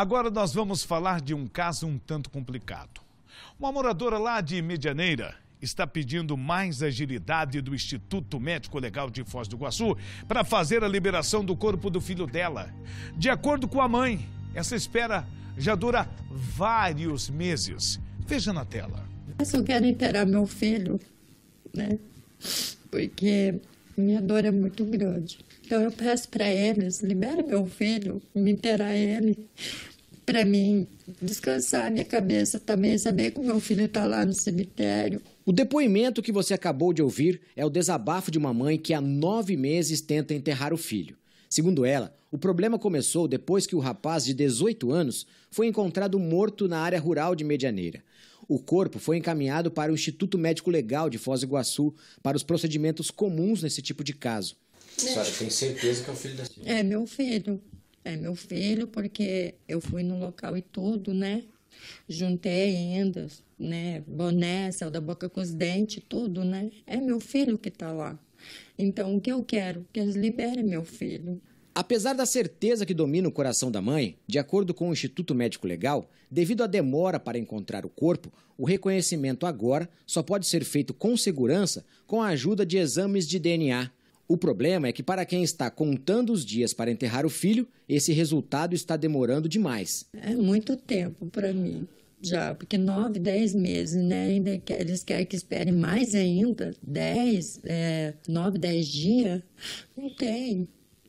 Agora nós vamos falar de um caso um tanto complicado. Uma moradora lá de Medianeira está pedindo mais agilidade do Instituto Médico Legal de Foz do Iguaçu para fazer a liberação do corpo do filho dela. De acordo com a mãe, essa espera já dura vários meses. Veja na tela. Eu só quero enterrar meu filho, né? Porque minha dor é muito grande. Então eu peço para eles, libera meu filho, me terá ele, para mim descansar minha cabeça também, saber que o meu filho está lá no cemitério. O depoimento que você acabou de ouvir é o desabafo de uma mãe que há nove meses tenta enterrar o filho. Segundo ela, o problema começou depois que o rapaz de 18 anos foi encontrado morto na área rural de Medianeira. O corpo foi encaminhado para o Instituto Médico Legal de Foz do Iguaçu para os procedimentos comuns nesse tipo de caso. A senhora tem certeza que é o filho da senhora? É meu filho. É meu filho, porque eu fui no local e tudo, né? Juntei ainda, né, boné, saiu da boca com os dentes, tudo, né? É meu filho que está lá. Então, o que eu quero? Que eles liberem meu filho. Apesar da certeza que domina o coração da mãe, de acordo com o Instituto Médico Legal, devido à demora para encontrar o corpo, o reconhecimento agora só pode ser feito com segurança com a ajuda de exames de DNA. O problema é que, para quem está contando os dias para enterrar o filho, esse resultado está demorando demais. É muito tempo para mim já, porque nove, dez meses, né? Ainda que, eles querem que espere mais ainda, dez, é, nove, dez dias, não tem.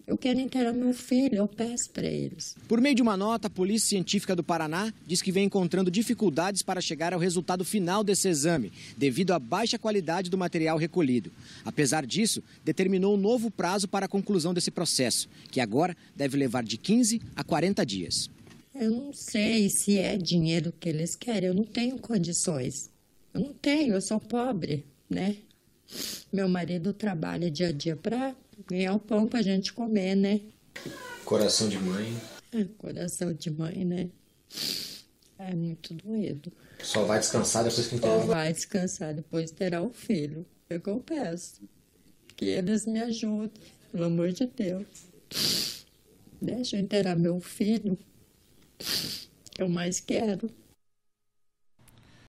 Eu quero enterrar meu filho, eu peço para eles. Por meio de uma nota, a Polícia Científica do Paraná diz que vem encontrando dificuldades para chegar ao resultado final desse exame, devido à baixa qualidade do material recolhido. Apesar disso, determinou um novo prazo para a conclusão desse processo, que agora deve levar de 15 a 40 dias. Eu não sei se é dinheiro que eles querem, eu não tenho condições. Eu não tenho, eu sou pobre, né? Meu marido trabalha dia a dia para ganhar é o pão pra gente comer, né? Coração de mãe. É, coração de mãe, né? É muito doído. Só vai descansar depois que terá. Só vai descansar depois terá o filho. Eu confesso. Que eles me ajudem, pelo amor de Deus. Deixa eu enterar meu filho. Que eu mais quero.